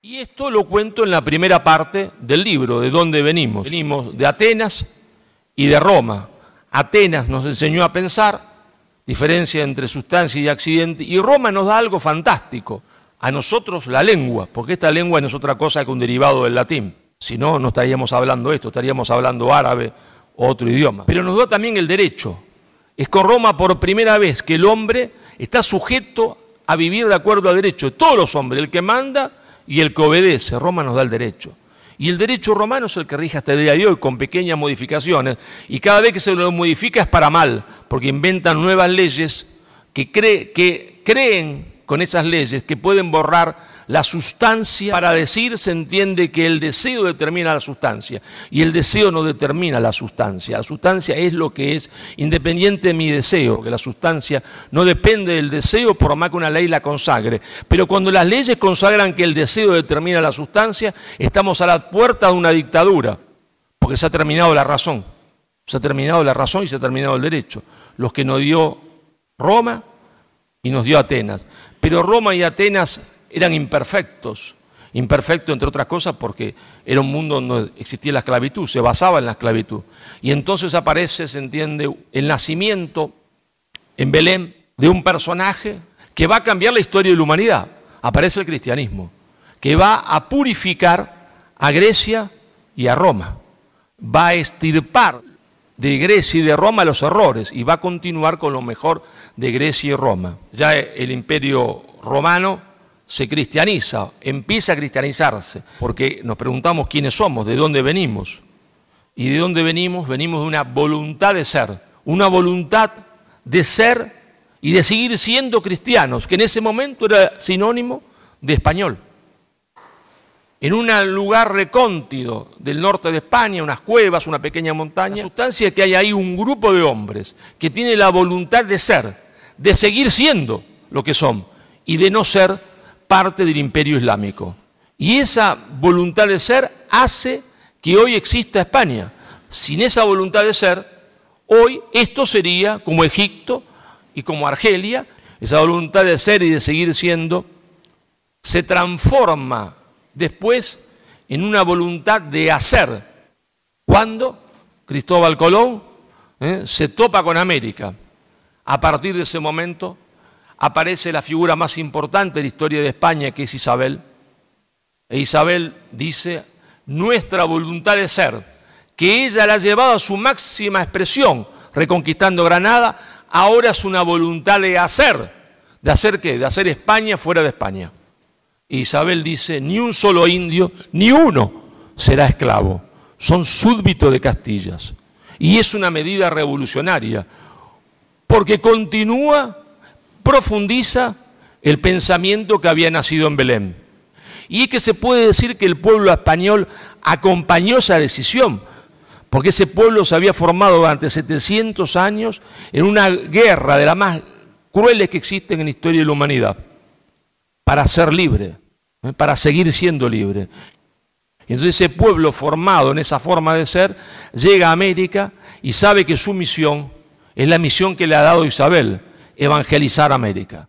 Y esto lo cuento en la primera parte del libro, de dónde venimos. Venimos de Atenas y de Roma. Atenas nos enseñó a pensar, diferencia entre sustancia y accidente, y Roma nos da algo fantástico, a nosotros la lengua, porque esta lengua no es otra cosa que un derivado del latín. Si no, no estaríamos hablando esto, estaríamos hablando árabe o otro idioma. Pero nos da también el derecho. Es con Roma por primera vez que el hombre está sujeto a vivir de acuerdo al derecho. de Todos los hombres, el que manda y el que obedece, Roma nos da el derecho. Y el derecho romano es el que rige hasta el día de hoy, con pequeñas modificaciones. Y cada vez que se lo modifica es para mal, porque inventan nuevas leyes que, que creen con esas leyes que pueden borrar la sustancia. Para decir se entiende que el deseo determina la sustancia y el deseo no determina la sustancia. La sustancia es lo que es independiente de mi deseo, que la sustancia no depende del deseo por más que una ley la consagre. Pero cuando las leyes consagran que el deseo determina la sustancia, estamos a la puerta de una dictadura, porque se ha terminado la razón. Se ha terminado la razón y se ha terminado el derecho. Los que nos dio Roma y nos dio Atenas. Pero Roma y Atenas eran imperfectos, imperfecto entre otras cosas porque era un mundo donde existía la esclavitud, se basaba en la esclavitud. Y entonces aparece, se entiende, el nacimiento en Belén de un personaje que va a cambiar la historia de la humanidad. Aparece el cristianismo, que va a purificar a Grecia y a Roma, va a estirpar de Grecia y de Roma los errores y va a continuar con lo mejor de Grecia y Roma. Ya el imperio romano se cristianiza, empieza a cristianizarse, porque nos preguntamos quiénes somos, de dónde venimos. ¿Y de dónde venimos? Venimos de una voluntad de ser, una voluntad de ser y de seguir siendo cristianos, que en ese momento era sinónimo de español. En un lugar recóntido del norte de España, unas cuevas, una pequeña montaña, la sustancia es que hay ahí un grupo de hombres que tiene la voluntad de ser, de seguir siendo lo que son y de no ser parte del imperio islámico. Y esa voluntad de ser hace que hoy exista España. Sin esa voluntad de ser, hoy esto sería como Egipto y como Argelia, esa voluntad de ser y de seguir siendo, se transforma después en una voluntad de hacer. Cuando Cristóbal Colón ¿eh? se topa con América, a partir de ese momento aparece la figura más importante de la historia de España, que es Isabel. E Isabel dice, nuestra voluntad de ser, que ella la ha llevado a su máxima expresión, reconquistando Granada, ahora es una voluntad de hacer. ¿De hacer qué? De hacer España fuera de España. E Isabel dice, ni un solo indio, ni uno será esclavo. Son súbditos de Castillas. Y es una medida revolucionaria, porque continúa profundiza el pensamiento que había nacido en Belén. Y es que se puede decir que el pueblo español acompañó esa decisión, porque ese pueblo se había formado durante 700 años en una guerra de las más crueles que existen en la historia de la humanidad, para ser libre, ¿eh? para seguir siendo libre. Y entonces ese pueblo formado en esa forma de ser llega a América y sabe que su misión es la misión que le ha dado Isabel, evangelizar América.